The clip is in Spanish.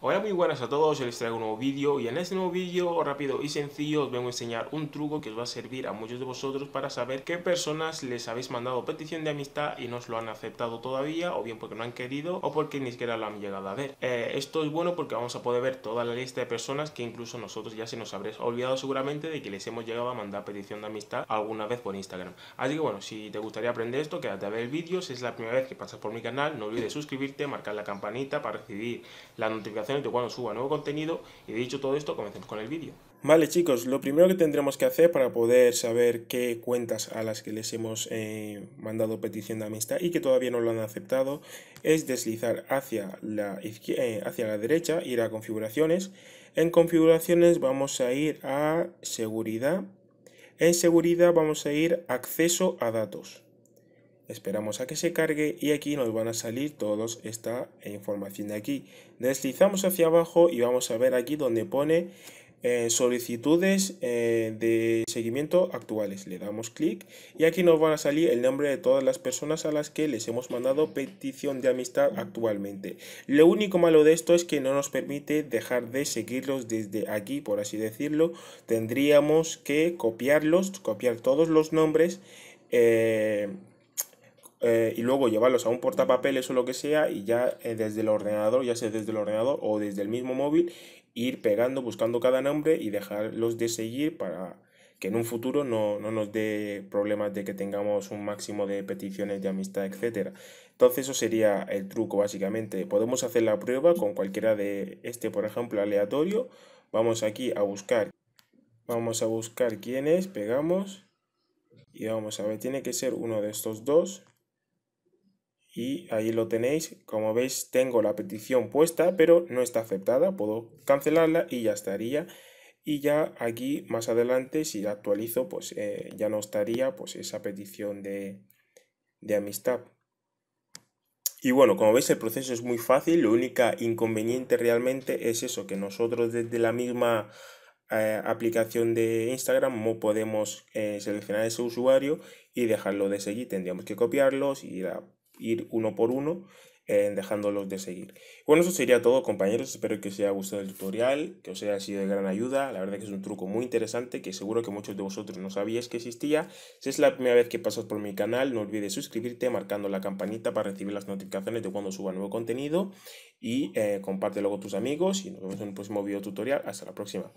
Hola muy buenas a todos, yo les traigo un nuevo vídeo y en este nuevo vídeo rápido y sencillo os vengo a enseñar un truco que os va a servir a muchos de vosotros para saber qué personas les habéis mandado petición de amistad y no os lo han aceptado todavía o bien porque no han querido o porque ni siquiera lo han llegado a ver. Eh, esto es bueno porque vamos a poder ver toda la lista de personas que incluso nosotros ya se nos habréis olvidado seguramente de que les hemos llegado a mandar petición de amistad alguna vez por Instagram. Así que bueno, si te gustaría aprender esto quédate a ver el vídeo, si es la primera vez que pasas por mi canal no olvides suscribirte, marcar la campanita para recibir la notificación de cuando suba nuevo contenido y dicho todo esto comencemos con el vídeo. Vale chicos, lo primero que tendremos que hacer para poder saber qué cuentas a las que les hemos eh, mandado petición de amistad y que todavía no lo han aceptado es deslizar hacia la, eh, hacia la derecha, ir a configuraciones. En configuraciones vamos a ir a seguridad. En seguridad vamos a ir acceso a datos. Esperamos a que se cargue y aquí nos van a salir toda esta información de aquí. Deslizamos hacia abajo y vamos a ver aquí donde pone eh, solicitudes eh, de seguimiento actuales. Le damos clic y aquí nos van a salir el nombre de todas las personas a las que les hemos mandado petición de amistad actualmente. Lo único malo de esto es que no nos permite dejar de seguirlos desde aquí, por así decirlo. Tendríamos que copiarlos, copiar todos los nombres. Eh, eh, y luego llevarlos a un portapapeles o lo que sea y ya eh, desde el ordenador, ya sea desde el ordenador o desde el mismo móvil, ir pegando, buscando cada nombre y dejarlos de seguir para que en un futuro no, no nos dé problemas de que tengamos un máximo de peticiones de amistad, etc. Entonces eso sería el truco básicamente. Podemos hacer la prueba con cualquiera de este, por ejemplo, aleatorio. Vamos aquí a buscar. Vamos a buscar quién es, pegamos. Y vamos a ver, tiene que ser uno de estos dos y ahí lo tenéis. Como veis tengo la petición puesta pero no está aceptada, puedo cancelarla y ya estaría. Y ya aquí más adelante si la actualizo pues eh, ya no estaría pues esa petición de, amistad. Y bueno, como veis el proceso es muy fácil, lo único inconveniente realmente es eso, que nosotros desde la misma eh, aplicación de Instagram no podemos eh, seleccionar ese usuario y dejarlo de seguir, tendríamos que copiarlos y ir a ir uno por uno eh, dejándolos de seguir. Bueno, eso sería todo compañeros, espero que os haya gustado el tutorial, que os haya sido de gran ayuda, la verdad que es un truco muy interesante que seguro que muchos de vosotros no sabíais que existía. Si es la primera vez que pasas por mi canal, no olvides suscribirte marcando la campanita para recibir las notificaciones de cuando suba nuevo contenido y eh, compártelo con tus amigos y nos vemos en un próximo video tutorial. Hasta la próxima.